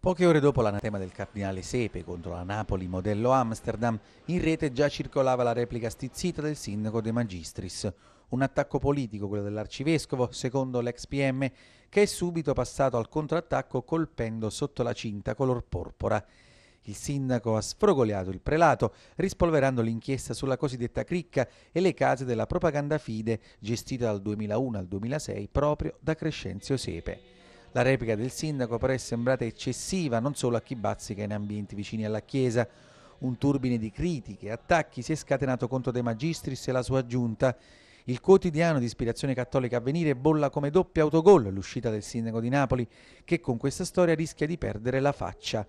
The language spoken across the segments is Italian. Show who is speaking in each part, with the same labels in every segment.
Speaker 1: Poche ore dopo l'anatema del cardinale Sepe contro la Napoli modello Amsterdam, in rete già circolava la replica stizzita del sindaco De Magistris. Un attacco politico, quello dell'arcivescovo, secondo l'ex PM, che è subito passato al contrattacco colpendo sotto la cinta color porpora. Il sindaco ha sfrogoliato il prelato, rispolverando l'inchiesta sulla cosiddetta cricca e le case della propaganda fide gestita dal 2001 al 2006 proprio da Crescenzio Sepe. La replica del sindaco però è sembrata eccessiva non solo a chi bazzica in ambienti vicini alla chiesa. Un turbine di critiche e attacchi si è scatenato contro De Magistris e la sua giunta. Il quotidiano di ispirazione cattolica a venire bolla come doppio autogol l'uscita del sindaco di Napoli, che con questa storia rischia di perdere la faccia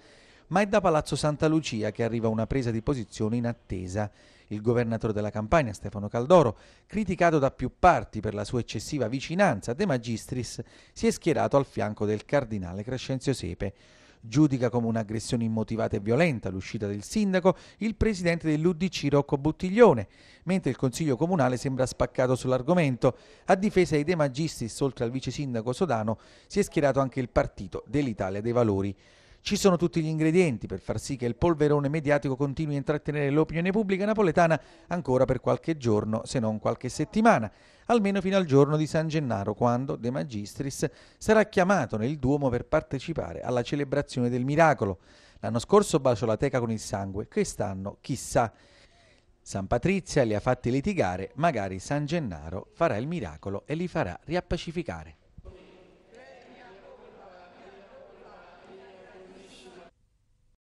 Speaker 1: ma è da Palazzo Santa Lucia che arriva una presa di posizione in attesa. Il governatore della Campania, Stefano Caldoro, criticato da più parti per la sua eccessiva vicinanza a De Magistris, si è schierato al fianco del cardinale Crescenzio Sepe. Giudica come un'aggressione immotivata e violenta l'uscita del sindaco il presidente dell'Udc Rocco Buttiglione, mentre il consiglio comunale sembra spaccato sull'argomento. A difesa dei De Magistris, oltre al vice sindaco Sodano, si è schierato anche il partito dell'Italia dei Valori. Ci sono tutti gli ingredienti per far sì che il polverone mediatico continui a intrattenere l'opinione pubblica napoletana ancora per qualche giorno, se non qualche settimana, almeno fino al giorno di San Gennaro, quando De Magistris sarà chiamato nel Duomo per partecipare alla celebrazione del miracolo. L'anno scorso baciò la teca con il sangue, quest'anno chissà. San Patrizia li ha fatti litigare, magari San Gennaro farà il miracolo e li farà riappacificare.